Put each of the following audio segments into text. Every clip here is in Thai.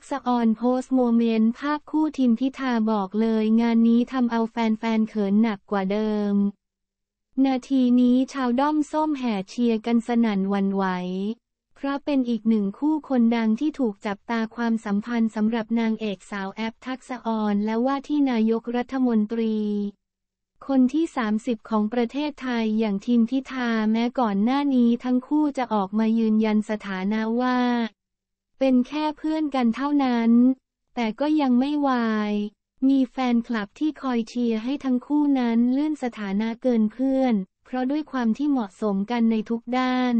ักษออนโพสโมเมนต์ภาพคู่ทิมพิธาบอกเลยงานนี้ทำเอาแฟนๆเขินหนักกว่าเดิม นาทีนี้ชาวด้อมส้มแห่เชียร์กันสนั่นวันไหว เพราะเป็นอีกหนึ่งคู่คนดังที่ถูกจับตาความสัมพันธ์สำหรับนางเอกสาวแอปทักษออนและว่าที่นายกรัฐมนตรี คนที่ 30 ของประเทศไทยอย่างทีมพิธาแม้ก่อนหน้านี้ทั้งคู่จะออกมายืนยันสถานะว่าเป็นแค่เพื่อนกันเท่านั้น แต่ก็ยังไม่วาย มีแฟนคลับที่คอยเชียร์ให้ทั้งคู่นั้น เลื่อนสถานะเกินเพื่อน เพราะด้วยความที่เหมาะสมกันในทุกด้าน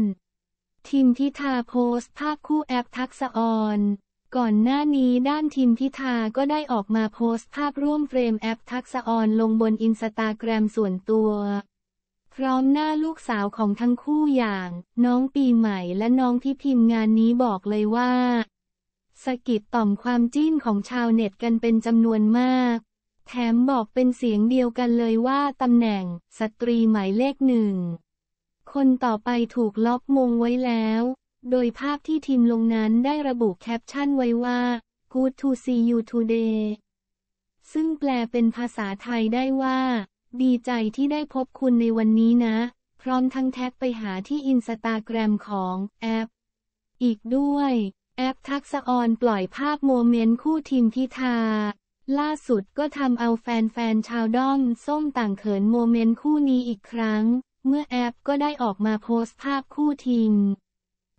ทีมพิธาโพสต์ภาพคู่แอปทักษออน ก่อนหน้านี้ด้านทีมพิธาก็ได้ออกมาโพสต์ภาพร่วมเฟรมแอปทักษออนลงบนอินสตาแกรมส่วนตัวพร้อมหน้าลูกสาวของทั้งคู่อย่าง น้องปีใหม่และน้องพ่พิมพ์งานนี้บอกเลยว่า สกิดต่อมความจิ้นของชาวเน็ตกันเป็นจำนวนมาก แถมบอกเป็นเสียงเดียวกันเลยว่าตำแหน่งสตรีหมายเลขหนึ่ง คนต่อไปถูกล็อกมงไว้แล้ว โดยภาพที่ทีมลงนั้นได้ระบุแคปชั่นไว้ว่า Good to see you today ซึ่งแปลเป็นภาษาไทยได้ว่าดีใจที่ได้พบคุณในวันนี้นะ พร้อมทั้งแท็กไปหาที่อินสตาแกรมของแอป อีกด้วย แอปทักษออนปล่อยภาพโมเมนต์คู่ทีมพิธา ล่าสุดก็ทำเอาแฟนๆชาวด้อมส้มต่างเขินโมเมนต์คู่นี้อีกครั้ง เมื่อแอปก็ได้ออกมาโพสต์ภาพคู่ทีม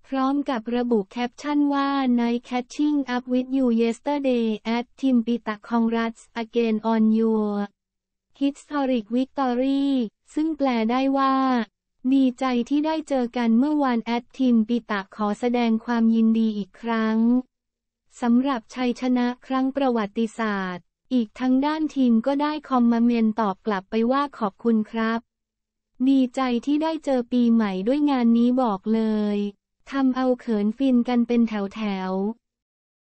พร้อมกับระบุแคปชั่นว่า n i catching up with you yesterday at Tim Pita Congrats again on your Historic Victory ซึ่งแปลได้ว่า ดีใจที่ได้เจอกันเมื่อวานแอดทีมปิตะขอแสดงความยินดีอีกครั้งสำหรับชัยชนะครั้งประวัติศาสตร์ อีกทั้งด้านทีมก็ได้คอมมเมนตอบกลับไปว่าขอบคุณครับ ดีใจที่ได้เจอปีใหม่ด้วยงานนี้บอกเลยทำเอาเขินฟินกันเป็นแถวแถว